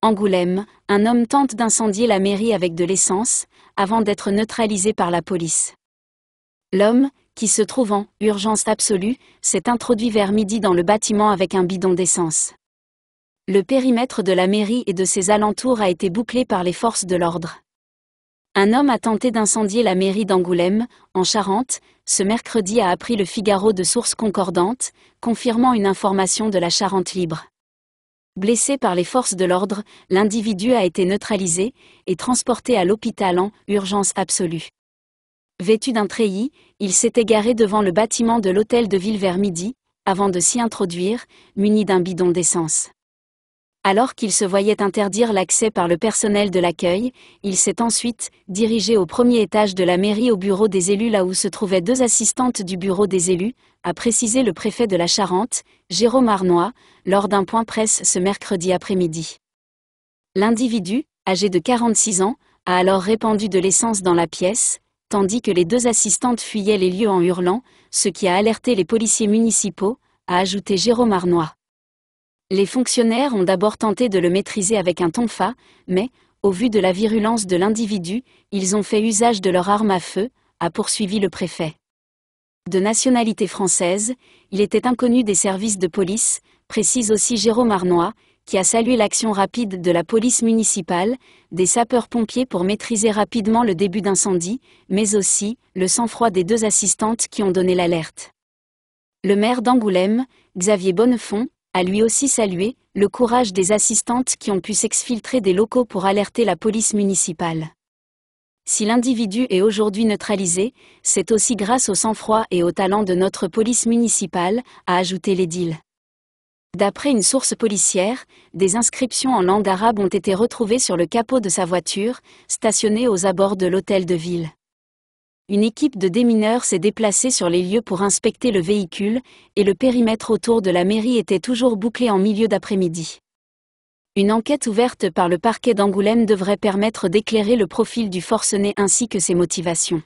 Angoulême, un homme tente d'incendier la mairie avec de l'essence, avant d'être neutralisé par la police. L'homme, qui se trouve en urgence absolue, s'est introduit vers midi dans le bâtiment avec un bidon d'essence. Le périmètre de la mairie et de ses alentours a été bouclé par les forces de l'ordre. Un homme a tenté d'incendier la mairie d'Angoulême, en Charente, ce mercredi a appris le Figaro de sources concordantes, confirmant une information de la Charente libre. Blessé par les forces de l'ordre, l'individu a été neutralisé et transporté à l'hôpital en urgence absolue. Vêtu d'un treillis, il s'est égaré devant le bâtiment de l'hôtel de ville vers midi, avant de s'y introduire, muni d'un bidon d'essence. Alors qu'il se voyait interdire l'accès par le personnel de l'accueil, il s'est ensuite dirigé au premier étage de la mairie au bureau des élus là où se trouvaient deux assistantes du bureau des élus, a précisé le préfet de la Charente, Jérôme Arnois, lors d'un point presse ce mercredi après-midi. L'individu, âgé de 46 ans, a alors répandu de l'essence dans la pièce, tandis que les deux assistantes fuyaient les lieux en hurlant, ce qui a alerté les policiers municipaux, a ajouté Jérôme Arnois. Les fonctionnaires ont d'abord tenté de le maîtriser avec un tonfa, mais, au vu de la virulence de l'individu, ils ont fait usage de leur arme à feu, a poursuivi le préfet. De nationalité française, il était inconnu des services de police, précise aussi Jérôme Arnois, qui a salué l'action rapide de la police municipale, des sapeurs-pompiers pour maîtriser rapidement le début d'incendie, mais aussi le sang-froid des deux assistantes qui ont donné l'alerte. Le maire d'Angoulême, Xavier Bonnefond, à lui aussi saluer le courage des assistantes qui ont pu s'exfiltrer des locaux pour alerter la police municipale. Si l'individu est aujourd'hui neutralisé, c'est aussi grâce au sang-froid et au talent de notre police municipale, a ajouté l'édile. D'après une source policière, des inscriptions en langue arabe ont été retrouvées sur le capot de sa voiture, stationnée aux abords de l'hôtel de ville une équipe de démineurs s'est déplacée sur les lieux pour inspecter le véhicule, et le périmètre autour de la mairie était toujours bouclé en milieu d'après-midi. Une enquête ouverte par le parquet d'Angoulême devrait permettre d'éclairer le profil du forcené ainsi que ses motivations.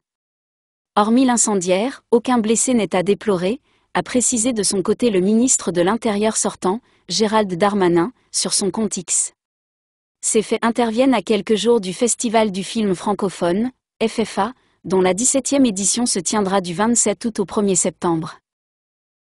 Hormis l'incendiaire, aucun blessé n'est à déplorer, a précisé de son côté le ministre de l'Intérieur sortant, Gérald Darmanin, sur son compte X. Ces faits interviennent à quelques jours du Festival du film francophone, FFA, dont la 17e édition se tiendra du 27 août au 1er septembre.